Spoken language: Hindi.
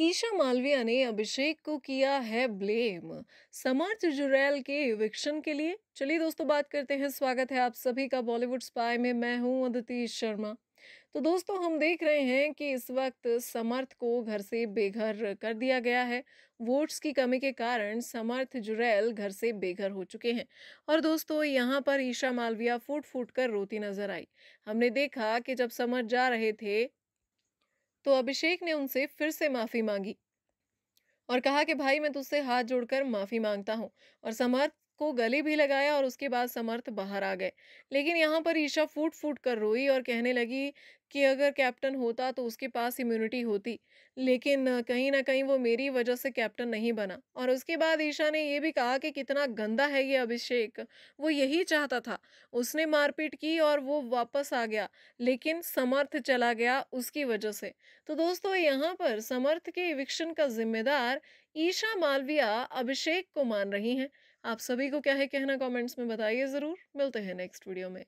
ईशा मालविया ने अभिषेक को किया है ब्लेम समर्थ जुरैल के इविक्शन के लिए चलिए दोस्तों बात करते हैं स्वागत है आप सभी का बॉलीवुड स्पाई में मैं हूं अदिति शर्मा तो दोस्तों हम देख रहे हैं कि इस वक्त समर्थ को घर से बेघर कर दिया गया है वोट्स की कमी के कारण समर्थ जुरैल घर से बेघर हो चुके हैं और दोस्तों यहाँ पर ईशा मालविया फूट फूट कर रोती नजर आई हमने देखा कि जब समर्थ जा रहे थे तो अभिषेक ने उनसे फिर से माफ़ी मांगी और कहा कि भाई मैं तुझसे हाथ जोड़कर माफ़ी मांगता हूँ और समर्थ को गले भी लगाया और उसके बाद समर्थ बाहर आ गए लेकिन यहाँ पर ईशा फूट फूट कर रोई और कहने लगी कि अगर कैप्टन होता तो उसके पास इम्यूनिटी होती लेकिन कहीं ना कहीं वो मेरी वजह से कैप्टन नहीं बना और उसके बाद ईशा ने ये भी कहा कि कितना गंदा है ये अभिषेक वो यही चाहता था उसने मारपीट की और वो वापस आ गया लेकिन समर्थ चला गया उसकी वजह से तो दोस्तों यहाँ पर समर्थ के इविक्शन का जिम्मेदार ईशा मालविया अभिषेक को मान रही हैं आप सभी को क्या है कहना कमेंट्स में बताइए ज़रूर मिलते हैं नेक्स्ट वीडियो में